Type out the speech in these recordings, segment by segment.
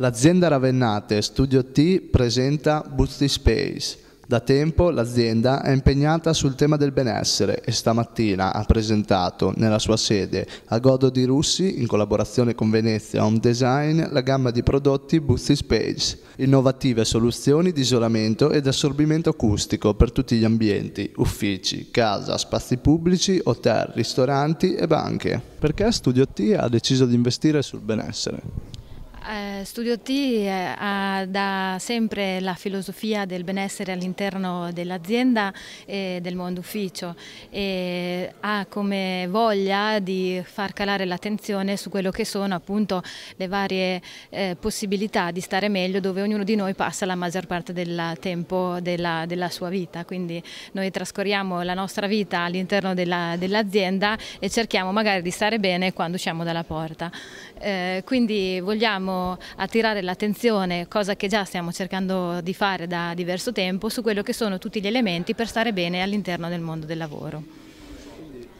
L'azienda Ravennate Studio T presenta Buzzi Space. Da tempo l'azienda è impegnata sul tema del benessere e stamattina ha presentato nella sua sede a Godo di Russi, in collaborazione con Venezia Home Design, la gamma di prodotti Buzzi Space, innovative soluzioni di isolamento ed assorbimento acustico per tutti gli ambienti, uffici, casa, spazi pubblici, hotel, ristoranti e banche. Perché Studio T ha deciso di investire sul benessere? Eh, Studio T eh, ha da sempre la filosofia del benessere all'interno dell'azienda e del mondo ufficio e ha come voglia di far calare l'attenzione su quello che sono appunto le varie eh, possibilità di stare meglio dove ognuno di noi passa la maggior parte del tempo della, della sua vita. Quindi noi trascorriamo la nostra vita all'interno dell'azienda e cerchiamo magari di stare bene quando usciamo dalla porta. Eh, quindi vogliamo attirare l'attenzione, cosa che già stiamo cercando di fare da diverso tempo, su quello che sono tutti gli elementi per stare bene all'interno del mondo del lavoro.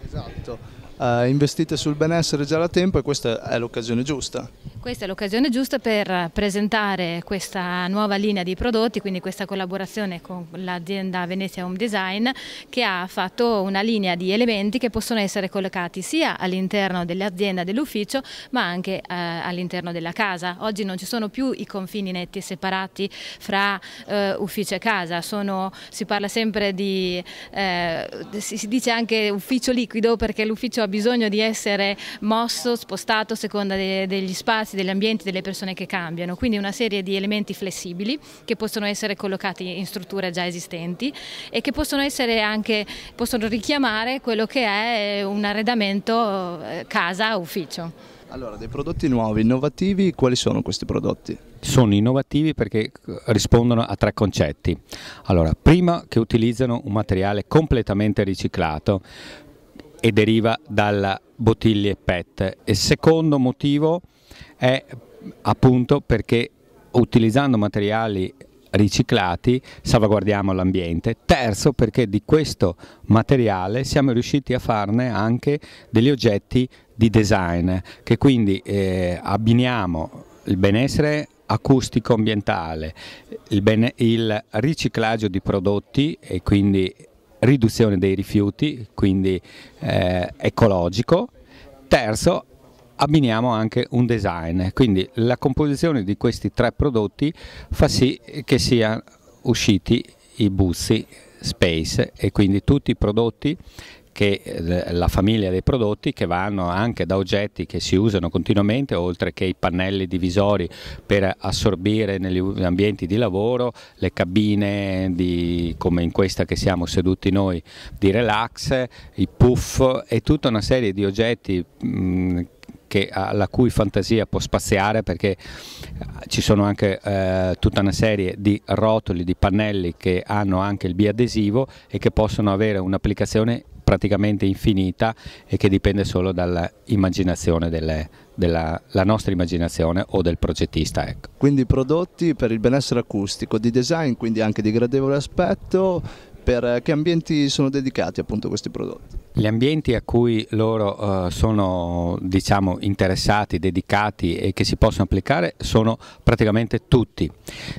Esatto eh, investite sul benessere già da tempo e questa è l'occasione giusta. Questa è l'occasione giusta per presentare questa nuova linea di prodotti, quindi questa collaborazione con l'azienda Venezia Home Design che ha fatto una linea di elementi che possono essere collocati sia all'interno dell'azienda, dell'ufficio, ma anche eh, all'interno della casa. Oggi non ci sono più i confini netti separati fra eh, ufficio e casa, sono, si parla sempre di, eh, si, si dice anche ufficio liquido perché l'ufficio bisogno di essere mosso, spostato a seconda de degli spazi, degli ambienti, delle persone che cambiano, quindi una serie di elementi flessibili che possono essere collocati in strutture già esistenti e che possono essere anche, possono richiamare quello che è eh, un arredamento eh, casa-ufficio. Allora, dei prodotti nuovi, innovativi, quali sono questi prodotti? Sono innovativi perché eh, rispondono a tre concetti. Allora, prima che utilizzano un materiale completamente riciclato, e deriva dalla bottiglie PET. Il secondo motivo è appunto perché utilizzando materiali riciclati salvaguardiamo l'ambiente. Terzo perché di questo materiale siamo riusciti a farne anche degli oggetti di design che quindi eh, abbiniamo il benessere acustico ambientale, il, il riciclaggio di prodotti e quindi riduzione dei rifiuti, quindi eh, ecologico. Terzo, abbiniamo anche un design, quindi la composizione di questi tre prodotti fa sì che siano usciti i bussi Space e quindi tutti i prodotti che eh, la famiglia dei prodotti che vanno anche da oggetti che si usano continuamente oltre che i pannelli divisori per assorbire negli ambienti di lavoro, le cabine di, come in questa che siamo seduti noi di relax, i puff e tutta una serie di oggetti mh, mm, che, alla cui fantasia può spaziare perché eh, ci sono anche eh, tutta una serie di rotoli, di pannelli che hanno anche il biadesivo e che possono avere un'applicazione praticamente infinita e che dipende solo dall'immaginazione delle, della nostra immaginazione o del progettista. Ecco. Quindi prodotti per il benessere acustico, di design, quindi anche di gradevole aspetto, per eh, che ambienti sono dedicati appunto questi prodotti? Gli ambienti a cui loro eh, sono diciamo, interessati, dedicati e che si possono applicare sono praticamente tutti.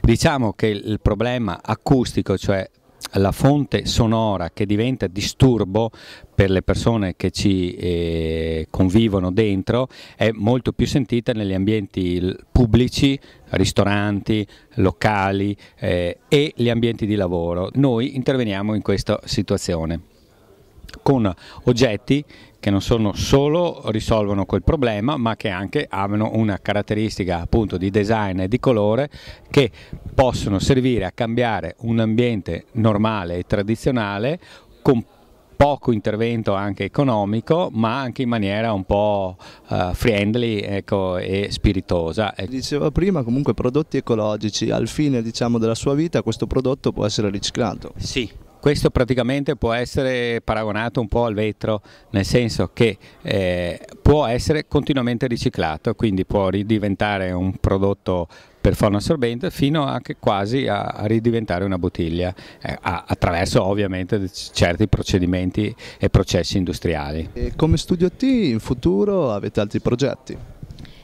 Diciamo che il problema acustico, cioè la fonte sonora che diventa disturbo per le persone che ci eh, convivono dentro è molto più sentita negli ambienti pubblici, ristoranti, locali eh, e gli ambienti di lavoro. Noi interveniamo in questa situazione con oggetti che non sono solo risolvono quel problema ma che anche hanno una caratteristica appunto di design e di colore che possono servire a cambiare un ambiente normale e tradizionale con poco intervento anche economico ma anche in maniera un po' eh, friendly ecco, e spiritosa. Ecco. Diceva prima comunque prodotti ecologici, al fine diciamo, della sua vita questo prodotto può essere riciclato? Sì, questo praticamente può essere paragonato un po' al vetro, nel senso che eh, può essere continuamente riciclato, quindi può ridiventare un prodotto performance forno assorbente fino a quasi a, ridiventare una bottiglia eh, attraverso ovviamente certi procedimenti e processi industriali. E come Studio T in futuro avete altri progetti?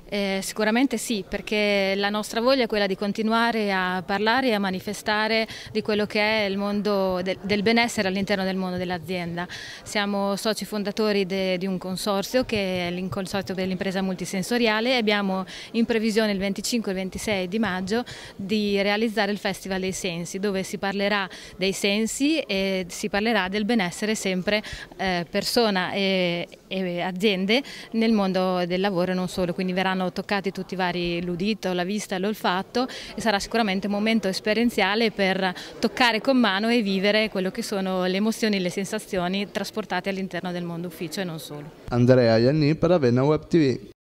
Eh, sicuramente sì, perché la nostra voglia è quella di continuare a parlare e a manifestare di quello che è il mondo de del benessere all'interno del mondo dell'azienda. Siamo soci fondatori di un consorzio che è il consorzio l'impresa multisensoriale e abbiamo in previsione il 25 e il 26 di maggio di realizzare il Festival dei Sensi, dove si parlerà dei sensi e si parlerà del benessere sempre eh, persona e, e eh, aziende nel mondo del lavoro e non solo, quindi verranno toccati tutti i vari l'udito, la vista, l'olfatto e sarà sicuramente un momento esperienziale per toccare con mano e vivere quello che sono le emozioni e le sensazioni trasportate all'interno del mondo ufficio e non solo. Andrea Ianni per Avena Web TV.